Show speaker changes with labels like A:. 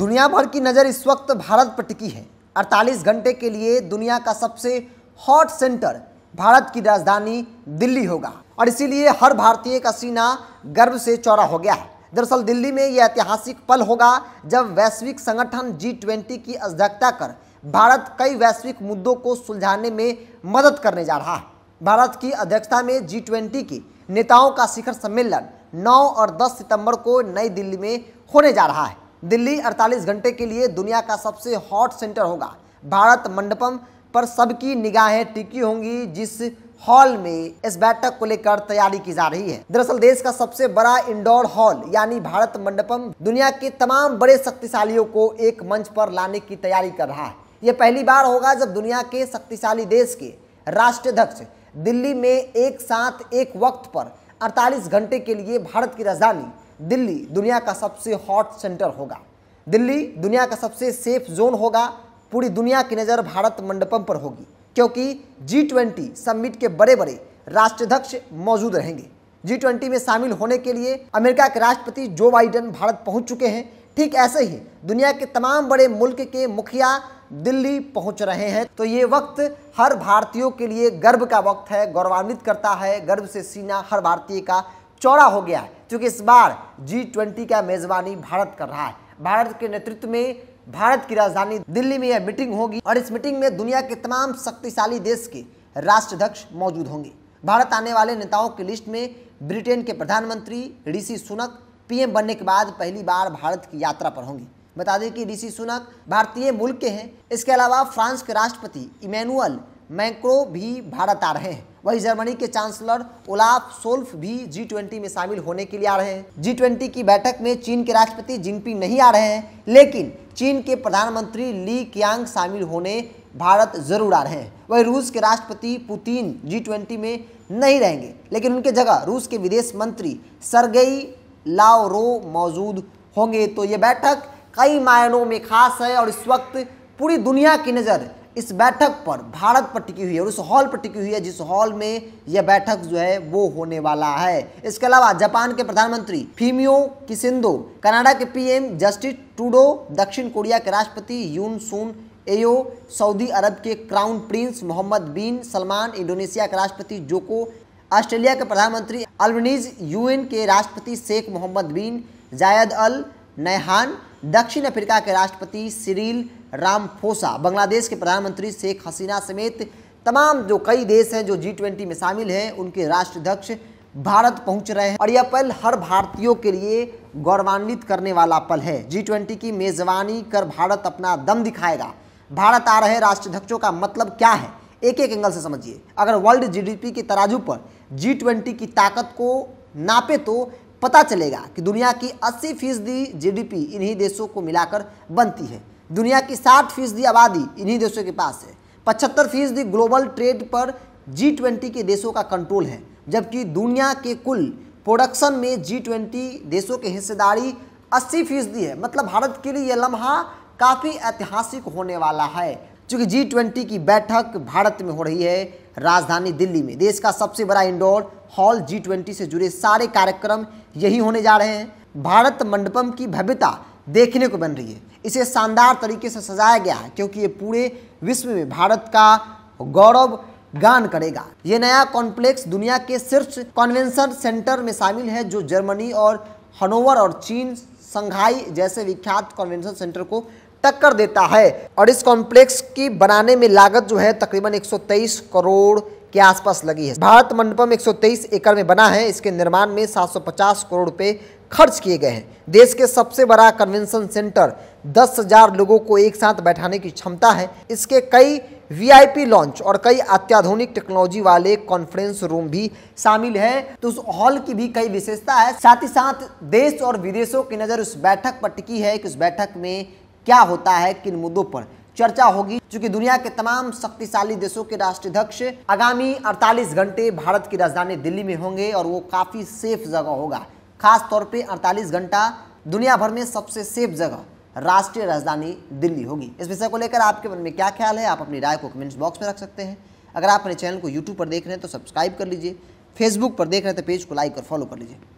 A: दुनिया भर की नज़र इस वक्त भारत पर टिकी है 48 घंटे के लिए दुनिया का सबसे हॉट सेंटर भारत की राजधानी दिल्ली होगा और इसीलिए हर भारतीय का सीना गर्व से चौड़ा हो गया है दरअसल दिल्ली में यह ऐतिहासिक पल होगा जब वैश्विक संगठन जी ट्वेंटी की अध्यक्षता कर भारत कई वैश्विक मुद्दों को सुलझाने में मदद करने जा रहा है भारत की अध्यक्षता में जी ट्वेंटी के नेताओं का शिखर सम्मेलन 9 और 10 सितंबर को नई दिल्ली में होने जा रहा है दिल्ली 48 घंटे के लिए दुनिया का सबसे हॉट सेंटर होगा भारत मंडपम पर सबकी निगाहें टिकी होंगी जिस हॉल में इस बैठक को लेकर तैयारी की जा रही है दरअसल देश का सबसे बड़ा इंडोर हॉल यानी भारत मंडपम दुनिया के तमाम बड़े शक्तिशालियों को एक मंच पर लाने की तैयारी कर रहा है यह पहली बार होगा जब दुनिया के शक्तिशाली देश के राष्ट्राध्यक्ष दिल्ली में एक साथ एक वक्त पर 48 घंटे के लिए भारत की राजधानी दिल्ली दुनिया का सबसे हॉट सेंटर होगा दिल्ली दुनिया का सबसे सेफ जोन होगा पूरी दुनिया की नज़र भारत मंडपम पर होगी क्योंकि जी ट्वेंटी समिट के बड़े बड़े राष्ट्राध्यक्ष मौजूद रहेंगे जी ट्वेंटी में शामिल होने के लिए अमेरिका के राष्ट्रपति जो बाइडन भारत पहुंच चुके हैं ठीक ऐसे ही दुनिया के तमाम बड़े मुल्क के मुखिया दिल्ली पहुंच रहे हैं तो ये वक्त हर भारतीयों के लिए गर्व का वक्त है गौरवान्वित करता है गर्व से सीना हर भारतीय का चौड़ा हो गया है क्योंकि इस बार जी ट्वेंटी का मेजबानी भारत कर रहा है भारत के नेतृत्व में भारत की राजधानी दिल्ली में यह मीटिंग होगी और इस मीटिंग में दुनिया के तमाम शक्तिशाली देश के राष्ट्राध्यक्ष मौजूद होंगे भारत आने वाले नेताओं की लिस्ट में ब्रिटेन के प्रधानमंत्री ऋषि सुनक पीएम बनने के बाद पहली बार भारत की यात्रा पर होंगे बता दें कि ऋषि सुनक भारतीय मूल के हैं इसके अलावा फ्रांस के राष्ट्रपति इमैनुअल मैक्रो भी भारत आ रहे हैं वहीं जर्मनी के चांसलर ओलाफ सोल्फ भी जी ट्वेंटी में शामिल होने के लिए आ रहे हैं जी ट्वेंटी की बैठक में चीन के राष्ट्रपति जिनपिंग नहीं आ रहे हैं लेकिन चीन के प्रधानमंत्री ली कियांग शामिल होने भारत जरूर आ रहे हैं वहीं रूस के राष्ट्रपति पुतिन जी ट्वेंटी में नहीं रहेंगे लेकिन उनके जगह रूस के विदेश मंत्री सरगई लावरो मौजूद होंगे तो ये बैठक कई मायनों में खास है और इस वक्त पूरी दुनिया की नज़र इस बैठक पर भारत पर टिकी हुई है और उस हॉल पर टिकी हुई है जिस हॉल में यह बैठक जो है वो होने वाला है इसके अलावा जापान के प्रधानमंत्री फीमियो किसिंदो कनाडा के पीएम जस्टिस टूडो दक्षिण कोरिया के राष्ट्रपति यून सुन एयो सऊदी अरब के crown prince Mohammed bin Salman Indonesia के राष्ट्रपति जोको ऑस्ट्रेलिया के प्रधानमंत्री अल्बनीज यूएन के राष्ट्रपति शेख मोहम्मद बिन जायद अल नहान दक्षिण अफ्रीका के राष्ट्रपति सिरिल रामफोसा बांग्लादेश के प्रधानमंत्री शेख हसीना समेत तमाम जो कई देश हैं जो जी ट्वेंटी में शामिल हैं उनके राष्ट्राध्यक्ष भारत पहुंच रहे हैं और यह पल हर भारतीयों के लिए गौरवान्वित करने वाला पल है जी ट्वेंटी की मेज़बानी कर भारत अपना दम दिखाएगा भारत आ रहे राष्ट्राध्यक्षों का मतलब क्या है एक एक एंगल से समझिए अगर वर्ल्ड जीडीपी के तराजू पर जी ट्वेंटी की ताकत को नापे तो पता चलेगा कि दुनिया की 80 फीसदी जी इन्हीं देशों को मिलाकर बनती है दुनिया की साठ फीसदी आबादी इन्हीं देशों के पास है पचहत्तर फीसदी ग्लोबल ट्रेड पर जी ट्वेंटी के देशों का कंट्रोल है जबकि दुनिया के कुल प्रोडक्शन में जी ट्वेंटी देशों की हिस्सेदारी अस्सी फीसदी है मतलब भारत के लिए यह लम्हा काफ़ी ऐतिहासिक होने वाला है चूँकि जी ट्वेंटी की बैठक भारत में हो रही है राजधानी दिल्ली में देश का सबसे बड़ा इंडोर हॉल जी ट्वेंटी से जुड़े सारे कार्यक्रम यही होने जा रहे हैं भारत मंडपम की भव्यता देखने को बन रही है इसे शानदार तरीके से सजाया गया है क्योंकि ये पूरे विश्व में भारत का गौरव गान करेगा ये नया कॉम्प्लेक्स दुनिया के शीर्ष कॉन्वेंशन सेंटर में शामिल है जो जर्मनी और हनोवर और चीन संघाई जैसे विख्यात कॉन्वेंशन सेंटर को टक्कर देता है और इस कॉम्प्लेक्स की बनाने में लागत जो है तकरीबन 123 करोड़ के आसपास लगी है भारत मंडपम 123 एकड़ में बना है इसके निर्माण में 750 करोड़ रुपए खर्च किए गए हैं देश के सबसे बड़ा कन्वेंशन सेंटर दस हजार लोगों को एक साथ बैठाने की क्षमता है इसके कई वीआईपी लॉन्च और कई अत्याधुनिक टेक्नोलॉजी वाले कॉन्फ्रेंस रूम भी शामिल हैं तो उस हॉल की भी कई विशेषता है साथ ही साथ देश और विदेशों की नज़र उस बैठक पर टिकी है कि उस बैठक में क्या होता है किन मुद्दों पर चर्चा होगी क्योंकि दुनिया के तमाम शक्तिशाली देशों के राष्ट्राध्यक्ष आगामी 48 घंटे भारत की राजधानी दिल्ली में होंगे और वो काफ़ी सेफ जगह होगा खास तौर पे 48 घंटा दुनिया भर में सबसे सेफ जगह राष्ट्रीय राजधानी दिल्ली होगी इस विषय को लेकर आपके मन में क्या ख्याल है आप अपनी राय को कमेंट्स बॉक्स में रख सकते हैं अगर आप अपने चैनल को यूट्यूब पर देख रहे हैं तो सब्सक्राइब कर लीजिए फेसबुक पर देख रहे हैं तो पेज को लाइक और फॉलो कर लीजिए